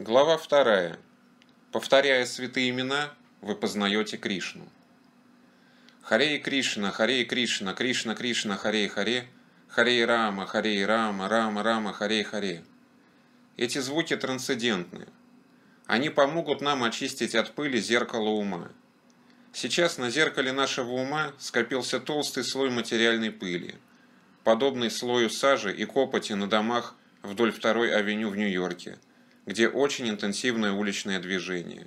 Глава 2. Повторяя святые имена, вы познаете Кришну. Харе Кришна, Харе Кришна, Кришна Кришна, Харе Харе, Харе Рама, Харе Рама, Рама Рама, Харе Харе. Эти звуки трансцендентны. Они помогут нам очистить от пыли зеркало ума. Сейчас на зеркале нашего ума скопился толстый слой материальной пыли, подобный слою сажи и копоти на домах вдоль второй авеню в Нью-Йорке – где очень интенсивное уличное движение.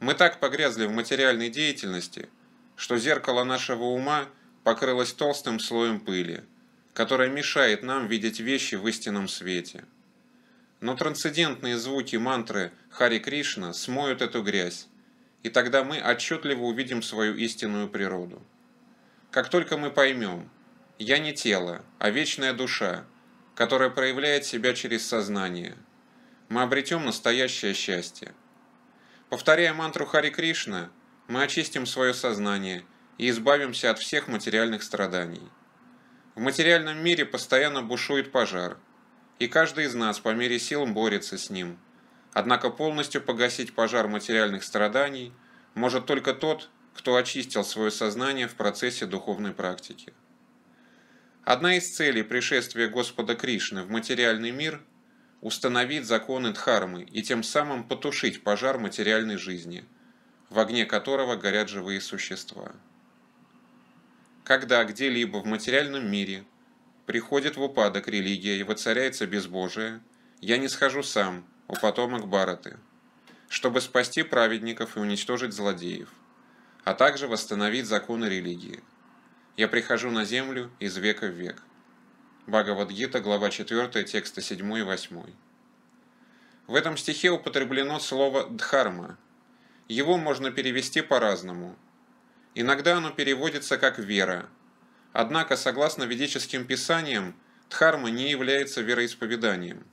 Мы так погрязли в материальной деятельности, что зеркало нашего ума покрылось толстым слоем пыли, которая мешает нам видеть вещи в истинном свете. Но трансцендентные звуки мантры Хари Кришна смоют эту грязь, и тогда мы отчетливо увидим свою истинную природу. Как только мы поймем, я не тело, а вечная душа, которая проявляет себя через сознание – мы обретем настоящее счастье. Повторяя мантру Хари Кришна, мы очистим свое сознание и избавимся от всех материальных страданий. В материальном мире постоянно бушует пожар, и каждый из нас по мере сил борется с ним. Однако полностью погасить пожар материальных страданий может только тот, кто очистил свое сознание в процессе духовной практики. Одна из целей пришествия Господа Кришны в материальный мир установить законы Дхармы и тем самым потушить пожар материальной жизни, в огне которого горят живые существа. Когда где-либо в материальном мире приходит в упадок религия и воцаряется безбожие, я не схожу сам, у потомок Бараты, чтобы спасти праведников и уничтожить злодеев, а также восстановить законы религии. Я прихожу на землю из века в век. Бхагавадгита, глава 4, тексты 7 и 8. В этом стихе употреблено слово «дхарма». Его можно перевести по-разному. Иногда оно переводится как «вера». Однако, согласно ведическим писаниям, дхарма не является вероисповеданием.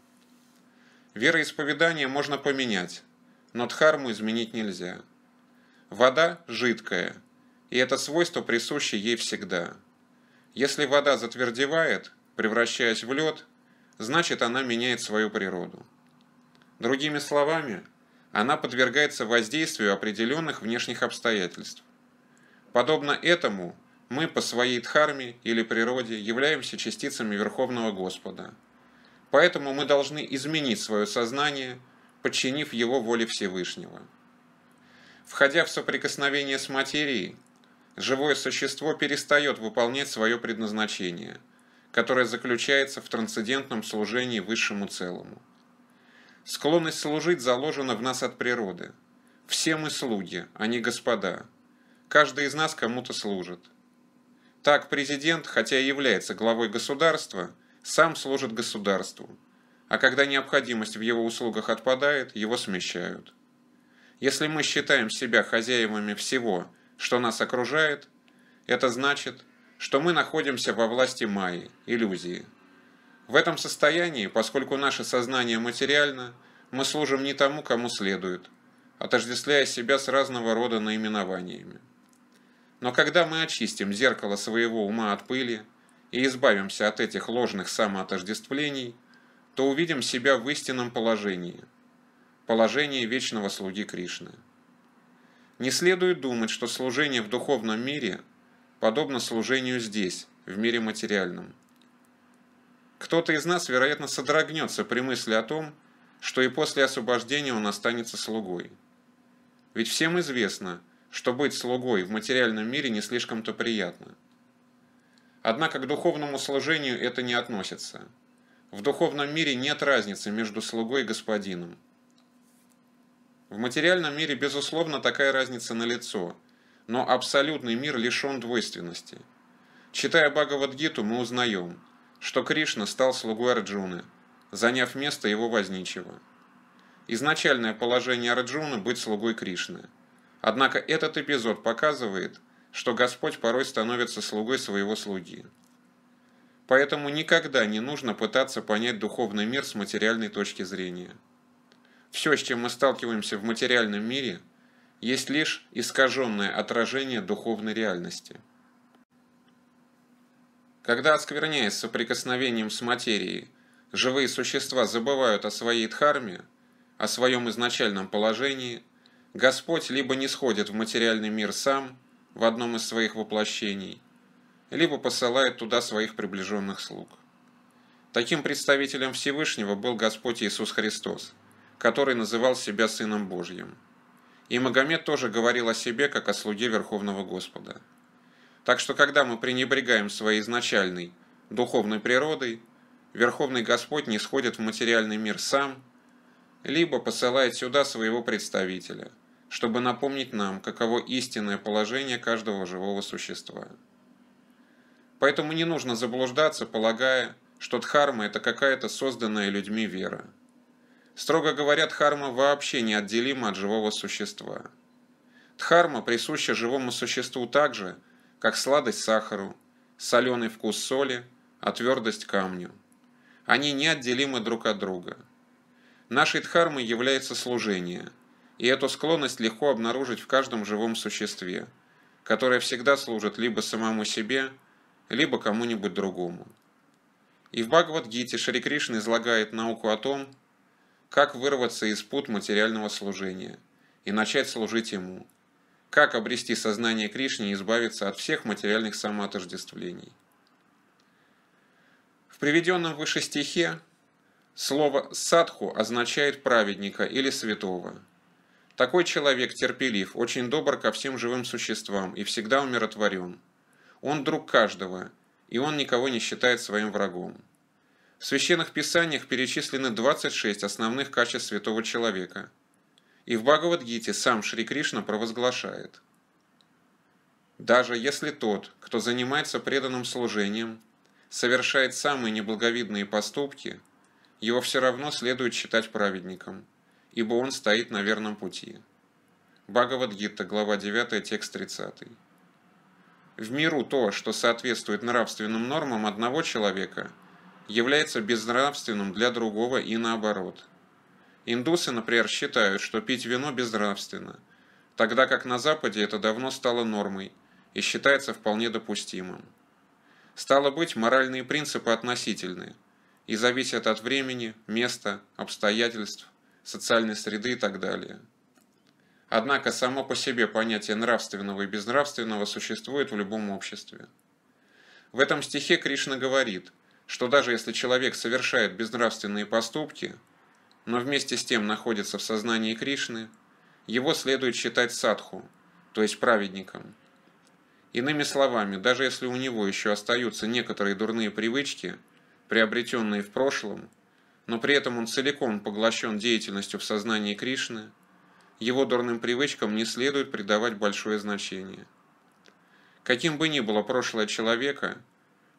Вероисповедание можно поменять, но дхарму изменить нельзя. Вода жидкая, и это свойство присуще ей всегда. Если вода затвердевает, превращаясь в лед, значит она меняет свою природу. Другими словами, она подвергается воздействию определенных внешних обстоятельств. Подобно этому, мы по своей дхарме или природе являемся частицами Верховного Господа. Поэтому мы должны изменить свое сознание, подчинив его воле Всевышнего. Входя в соприкосновение с материей, живое существо перестает выполнять свое предназначение – которая заключается в трансцендентном служении высшему целому. Склонность служить заложена в нас от природы. Все мы слуги, а не господа. Каждый из нас кому-то служит. Так президент, хотя и является главой государства, сам служит государству, а когда необходимость в его услугах отпадает, его смещают. Если мы считаем себя хозяевами всего, что нас окружает, это значит – что мы находимся во власти Майи, иллюзии. В этом состоянии, поскольку наше сознание материально, мы служим не тому, кому следует, отождествляя себя с разного рода наименованиями. Но когда мы очистим зеркало своего ума от пыли и избавимся от этих ложных самоотождествлений, то увидим себя в истинном положении, положении вечного слуги Кришны. Не следует думать, что служение в духовном мире – подобно служению здесь, в мире материальном. Кто-то из нас, вероятно, содрогнется при мысли о том, что и после освобождения он останется слугой. Ведь всем известно, что быть слугой в материальном мире не слишком-то приятно. Однако к духовному служению это не относится. В духовном мире нет разницы между слугой и господином. В материальном мире, безусловно, такая разница налицо, но абсолютный мир лишен двойственности. Читая Бхагавадгиту, мы узнаем, что Кришна стал слугой Арджуны, заняв место его возничего. Изначальное положение Арджуны – быть слугой Кришны. Однако этот эпизод показывает, что Господь порой становится слугой своего слуги. Поэтому никогда не нужно пытаться понять духовный мир с материальной точки зрения. Все, с чем мы сталкиваемся в материальном мире – есть лишь искаженное отражение духовной реальности. Когда, оскверняясь соприкосновением с материей, живые существа забывают о своей дхарме, о своем изначальном положении, Господь либо не сходит в материальный мир сам, в одном из своих воплощений, либо посылает туда своих приближенных слуг. Таким представителем Всевышнего был Господь Иисус Христос, который называл себя Сыном Божьим. И Магомед тоже говорил о себе, как о слуге Верховного Господа. Так что, когда мы пренебрегаем своей изначальной, духовной природой, Верховный Господь не сходит в материальный мир сам, либо посылает сюда своего представителя, чтобы напомнить нам, каково истинное положение каждого живого существа. Поэтому не нужно заблуждаться, полагая, что дхарма – это какая-то созданная людьми вера. Строго говоря, дхарма вообще неотделима от живого существа. Дхарма присуща живому существу так же, как сладость сахару, соленый вкус соли, а твердость камню. Они неотделимы друг от друга. Нашей дхармой является служение, и эту склонность легко обнаружить в каждом живом существе, которое всегда служит либо самому себе, либо кому-нибудь другому. И в Бхагавад-гите Шри Кришна излагает науку о том, как вырваться из пут материального служения и начать служить Ему? Как обрести сознание Кришны и избавиться от всех материальных самоотождествлений? В приведенном выше стихе слово «садху» означает «праведника» или «святого». Такой человек терпелив, очень добр ко всем живым существам и всегда умиротворен. Он друг каждого, и он никого не считает своим врагом. В священных писаниях перечислены 26 основных качеств святого человека. И в Бхагавадгите сам Шри Кришна провозглашает. Даже если тот, кто занимается преданным служением, совершает самые неблаговидные поступки, его все равно следует считать праведником, ибо он стоит на верном пути. Бхагавадгита, глава 9, текст 30. В миру то, что соответствует нравственным нормам одного человека – является безнравственным для другого и наоборот. Индусы, например, считают, что пить вино безнравственно, тогда как на Западе это давно стало нормой и считается вполне допустимым. Стало быть, моральные принципы относительные и зависят от времени, места, обстоятельств, социальной среды и так далее. Однако само по себе понятие нравственного и безнравственного существует в любом обществе. В этом стихе Кришна говорит – что даже если человек совершает безнравственные поступки, но вместе с тем находится в сознании Кришны, его следует считать садху, то есть праведником. Иными словами, даже если у него еще остаются некоторые дурные привычки, приобретенные в прошлом, но при этом он целиком поглощен деятельностью в сознании Кришны, его дурным привычкам не следует придавать большое значение. Каким бы ни было прошлое человека –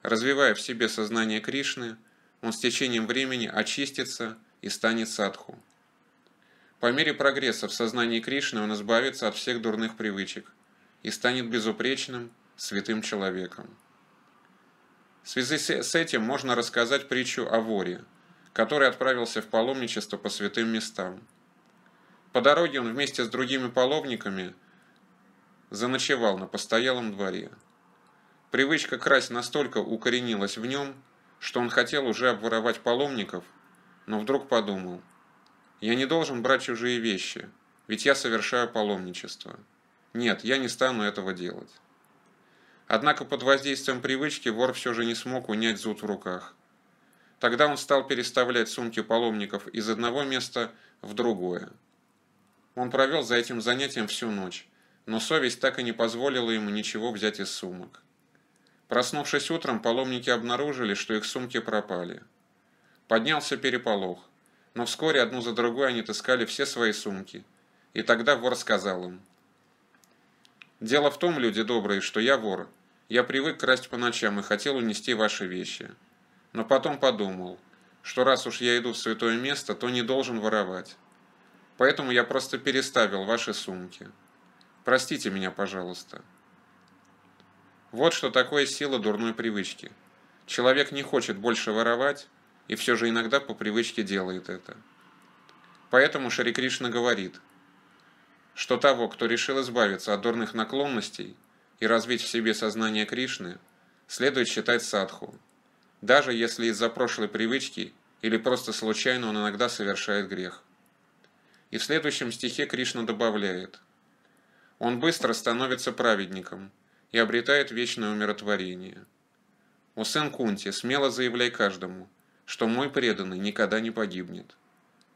Развивая в себе сознание Кришны, он с течением времени очистится и станет садху. По мере прогресса в сознании Кришны он избавится от всех дурных привычек и станет безупречным, святым человеком. В связи с этим можно рассказать притчу о воре, который отправился в паломничество по святым местам. По дороге он вместе с другими паломниками заночевал на постоялом дворе – Привычка красть настолько укоренилась в нем, что он хотел уже обворовать паломников, но вдруг подумал, «Я не должен брать чужие вещи, ведь я совершаю паломничество. Нет, я не стану этого делать». Однако под воздействием привычки вор все же не смог унять зуд в руках. Тогда он стал переставлять сумки паломников из одного места в другое. Он провел за этим занятием всю ночь, но совесть так и не позволила ему ничего взять из сумок. Проснувшись утром, паломники обнаружили, что их сумки пропали. Поднялся переполох, но вскоре одну за другой они таскали все свои сумки. И тогда вор сказал им, «Дело в том, люди добрые, что я вор. Я привык красть по ночам и хотел унести ваши вещи. Но потом подумал, что раз уж я иду в святое место, то не должен воровать. Поэтому я просто переставил ваши сумки. Простите меня, пожалуйста». Вот что такое сила дурной привычки. Человек не хочет больше воровать, и все же иногда по привычке делает это. Поэтому Шри Кришна говорит, что того, кто решил избавиться от дурных наклонностей и развить в себе сознание Кришны, следует считать садху, даже если из-за прошлой привычки или просто случайно он иногда совершает грех. И в следующем стихе Кришна добавляет, «Он быстро становится праведником, и обретает вечное умиротворение. О сын Кунти, смело заявляй каждому, что мой преданный никогда не погибнет.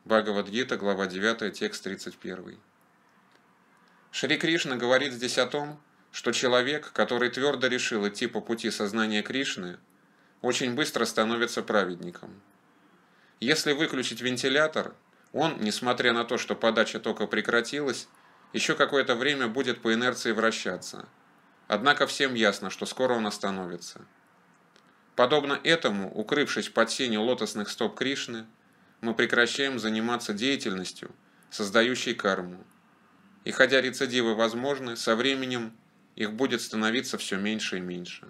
Бхагавадгита, глава 9, текст 31. Шри Кришна говорит здесь о том, что человек, который твердо решил идти по пути сознания Кришны, очень быстро становится праведником. Если выключить вентилятор, он, несмотря на то, что подача тока прекратилась, еще какое-то время будет по инерции вращаться – Однако всем ясно, что скоро он остановится. Подобно этому, укрывшись под сенью лотосных стоп Кришны, мы прекращаем заниматься деятельностью, создающей карму. И хотя рецидивы возможны, со временем их будет становиться все меньше и меньше.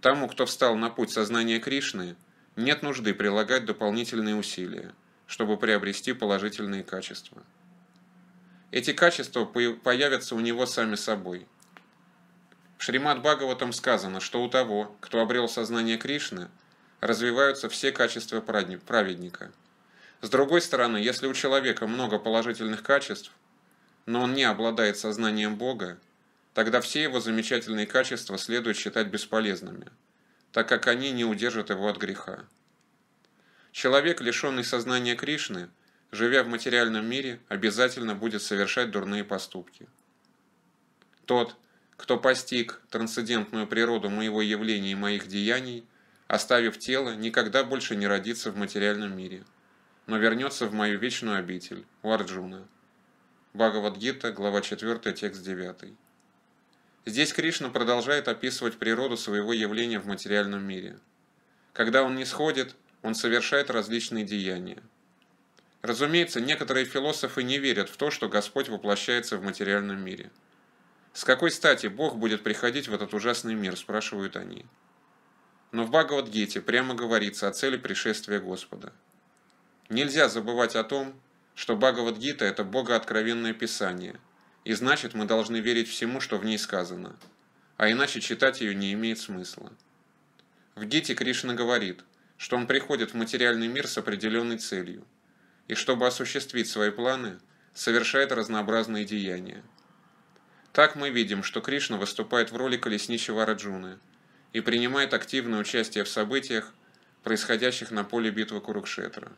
Тому, кто встал на путь сознания Кришны, нет нужды прилагать дополнительные усилия, чтобы приобрести положительные качества. Эти качества появятся у него сами собой – в Шримад Бхагаватам сказано, что у того, кто обрел сознание Кришны, развиваются все качества праведника. С другой стороны, если у человека много положительных качеств, но он не обладает сознанием Бога, тогда все его замечательные качества следует считать бесполезными, так как они не удержат его от греха. Человек, лишенный сознания Кришны, живя в материальном мире, обязательно будет совершать дурные поступки. Тот, кто постиг трансцендентную природу моего явления и моих деяний, оставив тело, никогда больше не родится в материальном мире, но вернется в мою вечную обитель, у Арджуна. Бхагавадгита, глава 4, текст 9. Здесь Кришна продолжает описывать природу своего явления в материальном мире. Когда он не сходит, он совершает различные деяния. Разумеется, некоторые философы не верят в то, что Господь воплощается в материальном мире – с какой стати Бог будет приходить в этот ужасный мир, спрашивают они. Но в Бхагавадгите прямо говорится о цели пришествия Господа. Нельзя забывать о том, что Бхагавадгита – это богооткровенное писание, и значит мы должны верить всему, что в ней сказано, а иначе читать ее не имеет смысла. В Гите Кришна говорит, что он приходит в материальный мир с определенной целью, и чтобы осуществить свои планы, совершает разнообразные деяния – так мы видим, что Кришна выступает в роли колесничего Раджуны и принимает активное участие в событиях, происходящих на поле битвы Курукшетра.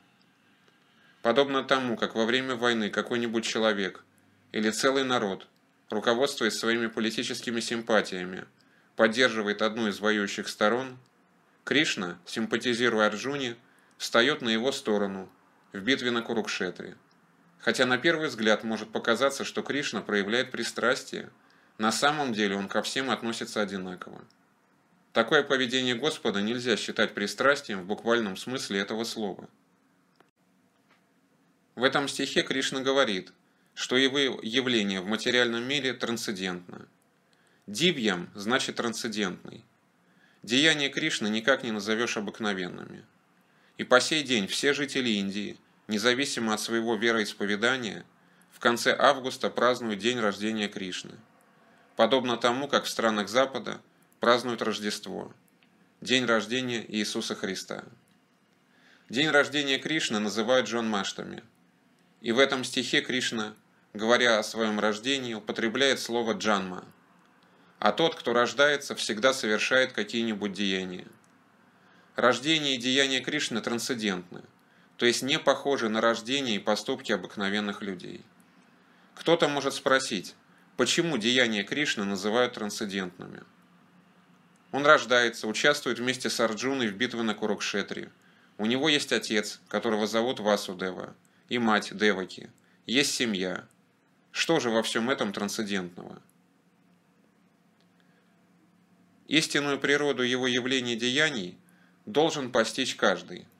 Подобно тому, как во время войны какой-нибудь человек или целый народ, руководствуясь своими политическими симпатиями, поддерживает одну из воюющих сторон, Кришна, симпатизируя Арджуне, встает на его сторону в битве на Курукшетре. Хотя на первый взгляд может показаться, что Кришна проявляет пристрастие, на самом деле он ко всем относится одинаково. Такое поведение Господа нельзя считать пристрастием в буквальном смысле этого слова. В этом стихе Кришна говорит, что его явление в материальном мире трансцендентно. Дивьям значит трансцендентный. Деяния Кришны никак не назовешь обыкновенными. И по сей день все жители Индии – независимо от своего вероисповедания, в конце августа празднуют день рождения Кришны. Подобно тому, как в странах Запада празднуют Рождество, день рождения Иисуса Христа. День рождения Кришны называют Джонмаштами. И в этом стихе Кришна, говоря о своем рождении, употребляет слово «джанма». А тот, кто рождается, всегда совершает какие-нибудь деяния. Рождение и деяния Кришны трансцендентны – то есть не похожи на рождение и поступки обыкновенных людей. Кто-то может спросить, почему деяния Кришны называют трансцендентными? Он рождается, участвует вместе с Арджуной в битве на Курукшетре. У него есть отец, которого зовут Васудева, и мать Деваки. Есть семья. Что же во всем этом трансцендентного? Истинную природу его явлений деяний должен постичь каждый –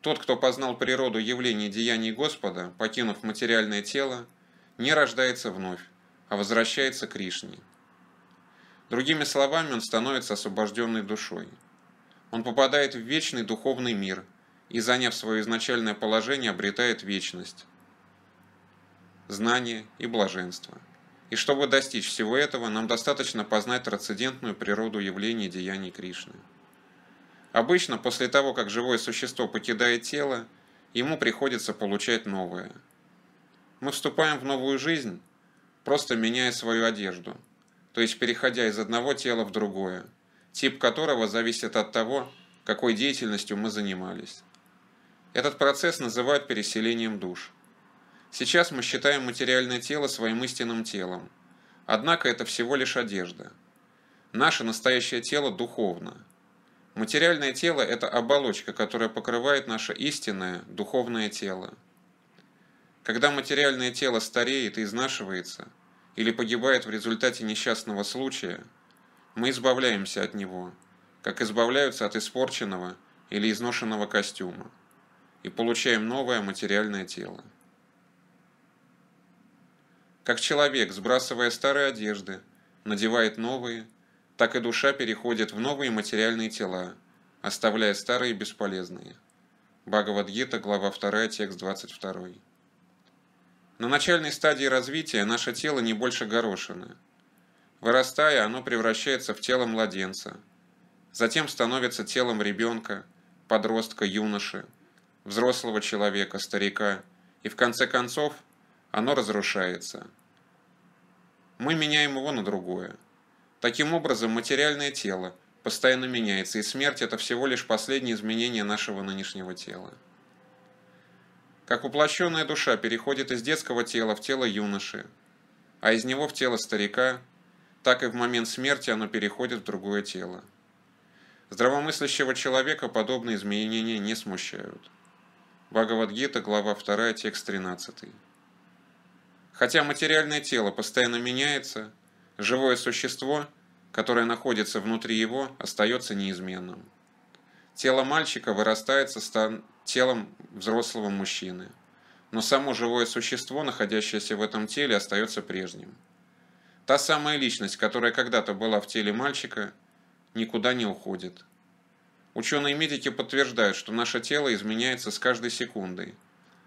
тот, кто познал природу явлений деяний Господа, покинув материальное тело, не рождается вновь, а возвращается к Кришне. Другими словами, он становится освобожденной душой. Он попадает в вечный духовный мир и, заняв свое изначальное положение, обретает вечность, знание и блаженство. И чтобы достичь всего этого, нам достаточно познать трансцендентную природу явления деяний Кришны. Обычно после того, как живое существо покидает тело, ему приходится получать новое. Мы вступаем в новую жизнь, просто меняя свою одежду, то есть переходя из одного тела в другое, тип которого зависит от того, какой деятельностью мы занимались. Этот процесс называют переселением душ. Сейчас мы считаем материальное тело своим истинным телом, однако это всего лишь одежда. Наше настоящее тело духовно – Материальное тело – это оболочка, которая покрывает наше истинное, духовное тело. Когда материальное тело стареет и изнашивается, или погибает в результате несчастного случая, мы избавляемся от него, как избавляются от испорченного или изношенного костюма, и получаем новое материальное тело. Как человек, сбрасывая старые одежды, надевает новые – так и душа переходит в новые материальные тела, оставляя старые бесполезные. Бхагавадгита, глава 2, текст 22. На начальной стадии развития наше тело не больше горошины. Вырастая, оно превращается в тело младенца. Затем становится телом ребенка, подростка, юноши, взрослого человека, старика, и в конце концов оно разрушается. Мы меняем его на другое – Таким образом, материальное тело постоянно меняется, и смерть – это всего лишь последнее изменение нашего нынешнего тела. Как воплощенная душа переходит из детского тела в тело юноши, а из него в тело старика, так и в момент смерти оно переходит в другое тело. Здравомыслящего человека подобные изменения не смущают. Бхагавадгита, глава 2, текст 13. Хотя материальное тело постоянно меняется – Живое существо, которое находится внутри его, остается неизменным. Тело мальчика вырастает со стан... телом взрослого мужчины, но само живое существо, находящееся в этом теле, остается прежним. Та самая личность, которая когда-то была в теле мальчика, никуда не уходит. Ученые-медики подтверждают, что наше тело изменяется с каждой секундой,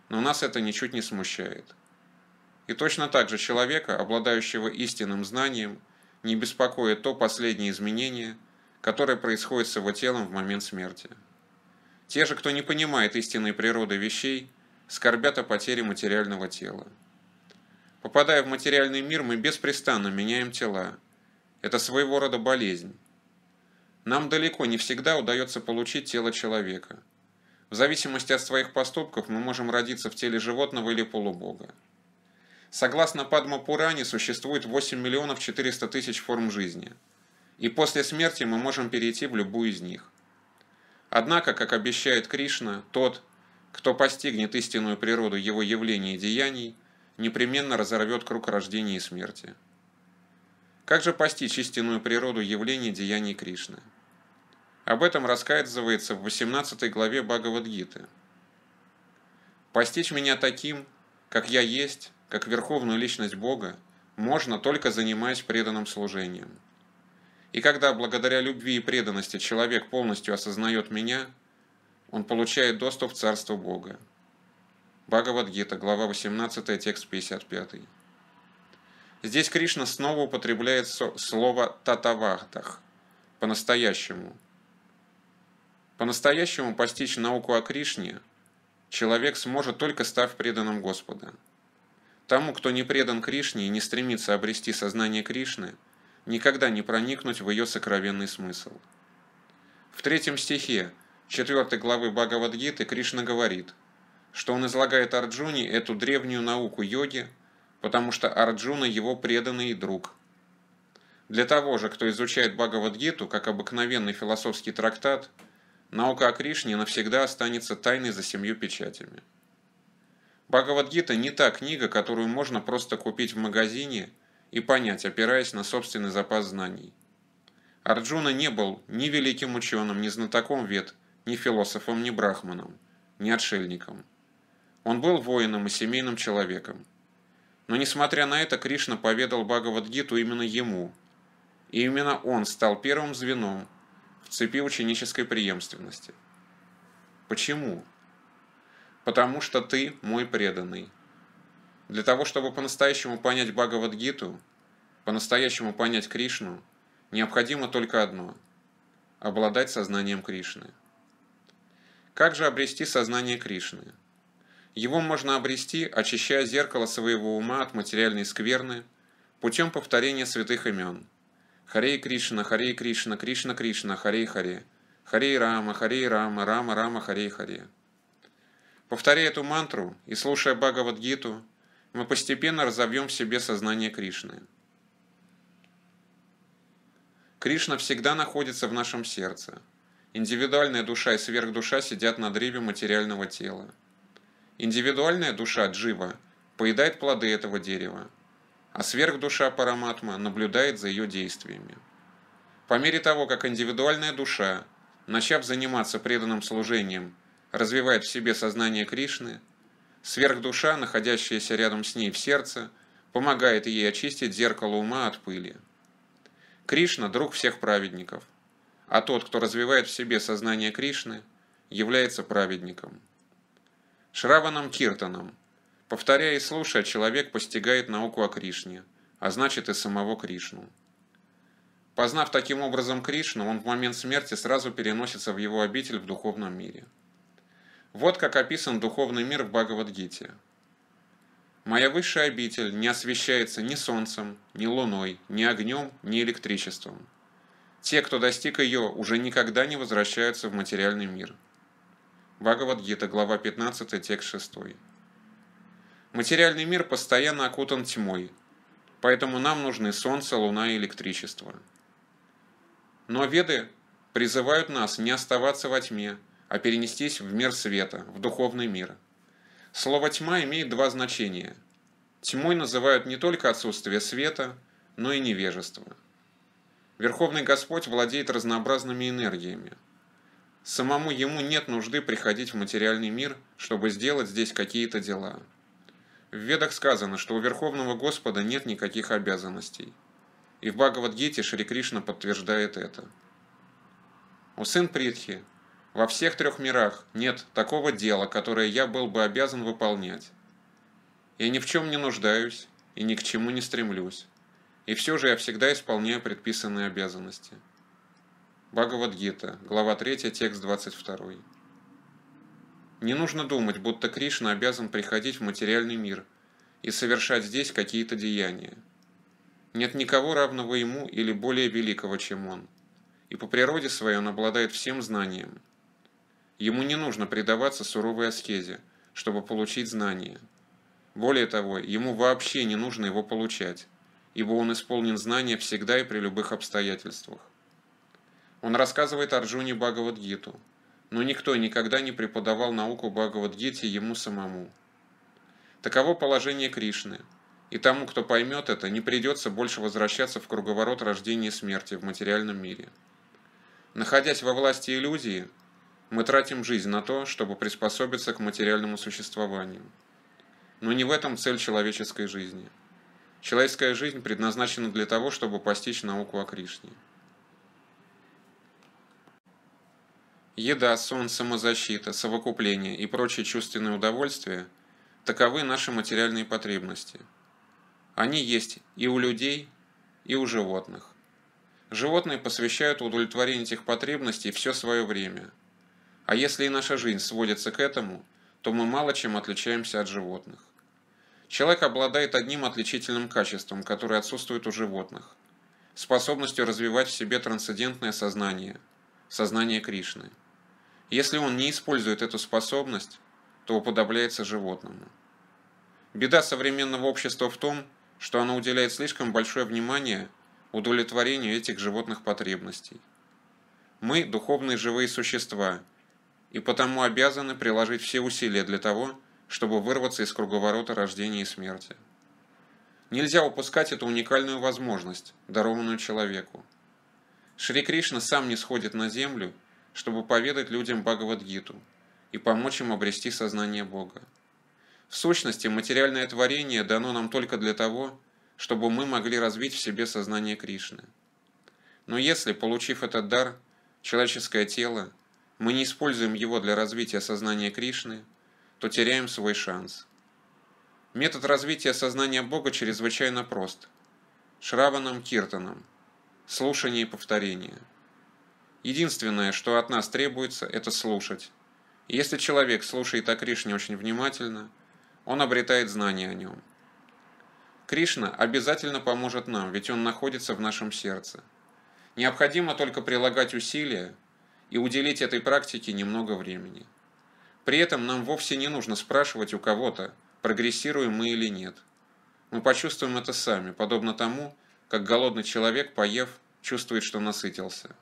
но нас это ничуть не смущает. И точно так же человека, обладающего истинным знанием, не беспокоит то последнее изменение, которое происходит с его телом в момент смерти. Те же, кто не понимает истинной природы вещей, скорбят о потере материального тела. Попадая в материальный мир, мы беспрестанно меняем тела. Это своего рода болезнь. Нам далеко не всегда удается получить тело человека. В зависимости от своих поступков мы можем родиться в теле животного или полубога. Согласно Падма Пуране, существует 8 миллионов 400 тысяч форм жизни. И после смерти мы можем перейти в любую из них. Однако, как обещает Кришна, тот, кто постигнет истинную природу его явлений и деяний, непременно разорвет круг рождения и смерти. Как же постичь истинную природу явлений и деяний Кришны? Об этом рассказывается в 18 главе Бхагавадгиты. «Постичь меня таким, как я есть, как верховную личность Бога, можно только занимаясь преданным служением. И когда благодаря любви и преданности человек полностью осознает меня, он получает доступ в Царство Бога. Бхагавадгита, глава 18, текст 55. Здесь Кришна снова употребляет слово «татавахтах» по-настоящему. По-настоящему постичь науку о Кришне человек сможет только став преданным Господа. Тому, кто не предан Кришне и не стремится обрести сознание Кришны, никогда не проникнуть в ее сокровенный смысл. В третьем стихе четвертой главы Бхагавадгиты Кришна говорит, что он излагает Арджуне эту древнюю науку йоги, потому что Арджуна его преданный друг. Для того же, кто изучает Бхагавадгиту как обыкновенный философский трактат, наука о Кришне навсегда останется тайной за семью печатями. Бхагавадгита не та книга, которую можно просто купить в магазине и понять, опираясь на собственный запас знаний. Арджуна не был ни великим ученым, ни знатоком Вед, ни философом, ни брахманом, ни отшельником. Он был воином и семейным человеком. Но несмотря на это, Кришна поведал Бхагавадгиту именно ему. И именно он стал первым звеном в цепи ученической преемственности. Почему? потому что ты мой преданный. Для того, чтобы по-настоящему понять Бхагавадгиту, по-настоящему понять Кришну, необходимо только одно – обладать сознанием Кришны. Как же обрести сознание Кришны? Его можно обрести, очищая зеркало своего ума от материальной скверны, путем повторения святых имен. Харе Кришна, Харе Кришна, Кришна Кришна, Харе Харе, Харе Рама, Харе Рама, Рама Рама, Харе Харе. Повторяя эту мантру и слушая Бхагавадгиту, мы постепенно разовьем в себе сознание Кришны. Кришна всегда находится в нашем сердце. Индивидуальная душа и сверхдуша сидят на древе материального тела. Индивидуальная душа Джива поедает плоды этого дерева, а сверхдуша Параматма наблюдает за ее действиями. По мере того, как индивидуальная душа, начав заниматься преданным служением развивает в себе сознание Кришны, сверхдуша, находящаяся рядом с ней в сердце, помогает ей очистить зеркало ума от пыли. Кришна – друг всех праведников, а тот, кто развивает в себе сознание Кришны, является праведником. Шраванам Киртаном. Повторяя и слушая, а человек постигает науку о Кришне, а значит и самого Кришну. Познав таким образом Кришну, он в момент смерти сразу переносится в его обитель в духовном мире. Вот как описан духовный мир в Бхагавадгите. «Моя высшая обитель не освещается ни солнцем, ни луной, ни огнем, ни электричеством. Те, кто достиг ее, уже никогда не возвращаются в материальный мир». Бхагавадгита, глава 15, текст 6. Материальный мир постоянно окутан тьмой, поэтому нам нужны солнце, луна и электричество. Но веды призывают нас не оставаться во тьме, а перенестись в мир света, в духовный мир. Слово «тьма» имеет два значения. Тьмой называют не только отсутствие света, но и невежество. Верховный Господь владеет разнообразными энергиями. Самому Ему нет нужды приходить в материальный мир, чтобы сделать здесь какие-то дела. В Ведах сказано, что у Верховного Господа нет никаких обязанностей. И в Бхагавадгите Шри Кришна подтверждает это. У сын Притхи, во всех трех мирах нет такого дела, которое я был бы обязан выполнять. Я ни в чем не нуждаюсь и ни к чему не стремлюсь. И все же я всегда исполняю предписанные обязанности. Бхагавадгита, глава 3, текст 22. Не нужно думать, будто Кришна обязан приходить в материальный мир и совершать здесь какие-то деяния. Нет никого равного ему или более великого, чем он. И по природе своей он обладает всем знанием – Ему не нужно предаваться суровой аскезе, чтобы получить знания. Более того, ему вообще не нужно его получать, ибо он исполнен знания всегда и при любых обстоятельствах. Он рассказывает Арджуне Бхагавадгиту, но никто никогда не преподавал науку Бхагавадгите ему самому. Таково положение Кришны, и тому, кто поймет это, не придется больше возвращаться в круговорот рождения и смерти в материальном мире. Находясь во власти иллюзии, мы тратим жизнь на то, чтобы приспособиться к материальному существованию. Но не в этом цель человеческой жизни. Человеческая жизнь предназначена для того, чтобы постичь науку о Кришне. Еда, сон, самозащита, совокупление и прочие чувственные удовольствия – таковы наши материальные потребности. Они есть и у людей, и у животных. Животные посвящают удовлетворению этих потребностей все свое время – а если и наша жизнь сводится к этому, то мы мало чем отличаемся от животных. Человек обладает одним отличительным качеством, которое отсутствует у животных – способностью развивать в себе трансцендентное сознание, сознание Кришны. Если он не использует эту способность, то уподобляется животному. Беда современного общества в том, что оно уделяет слишком большое внимание удовлетворению этих животных потребностей. Мы – духовные живые существа – и потому обязаны приложить все усилия для того, чтобы вырваться из круговорота рождения и смерти. Нельзя упускать эту уникальную возможность, дарованную человеку. Шри Кришна сам не сходит на землю, чтобы поведать людям Бхагавадгиту и помочь им обрести сознание Бога. В сущности, материальное творение дано нам только для того, чтобы мы могли развить в себе сознание Кришны. Но если, получив этот дар, человеческое тело, мы не используем его для развития сознания Кришны, то теряем свой шанс. Метод развития сознания Бога чрезвычайно прост. Шраванам, Киртанам, Слушание и повторение. Единственное, что от нас требуется, это слушать. И если человек слушает о Кришне очень внимательно, он обретает знание о нем. Кришна обязательно поможет нам, ведь он находится в нашем сердце. Необходимо только прилагать усилия – и уделить этой практике немного времени. При этом нам вовсе не нужно спрашивать у кого-то, прогрессируем мы или нет. Мы почувствуем это сами, подобно тому, как голодный человек, поев, чувствует, что насытился.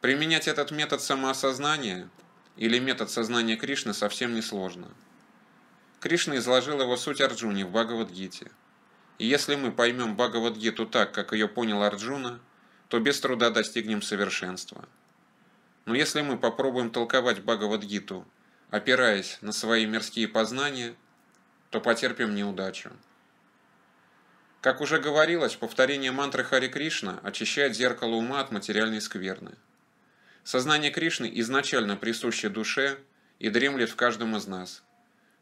Применять этот метод самоосознания или метод сознания Кришны совсем не сложно. Кришна изложил его суть Арджуни в Бхагавадгите. И если мы поймем Бхагавадгиту так, как ее понял Арджуна, то без труда достигнем совершенства. Но если мы попробуем толковать Бхагавадгиту, опираясь на свои мирские познания, то потерпим неудачу. Как уже говорилось, повторение мантры Хари Кришна очищает зеркало ума от материальной скверны. Сознание Кришны изначально присуще душе и дремлет в каждом из нас.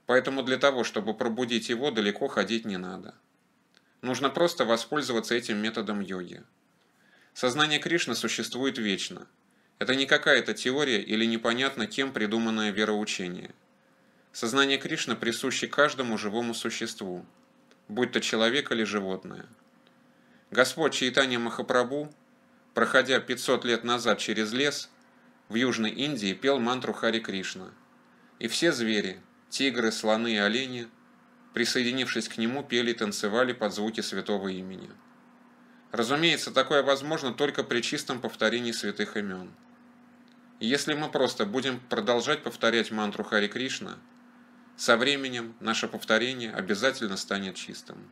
Поэтому для того, чтобы пробудить его, далеко ходить не надо. Нужно просто воспользоваться этим методом йоги. Сознание Кришны существует вечно – это не какая-то теория или непонятно кем придуманное вероучение. Сознание Кришны присуще каждому живому существу, будь то человек или животное. Господь Чайтанья Махапрабу, проходя 500 лет назад через лес, в Южной Индии пел мантру Хари Кришна. И все звери, тигры, слоны и олени, присоединившись к нему, пели и танцевали под звуки святого имени. Разумеется, такое возможно только при чистом повторении святых имен – если мы просто будем продолжать повторять мантру Хари Кришна, со временем наше повторение обязательно станет чистым.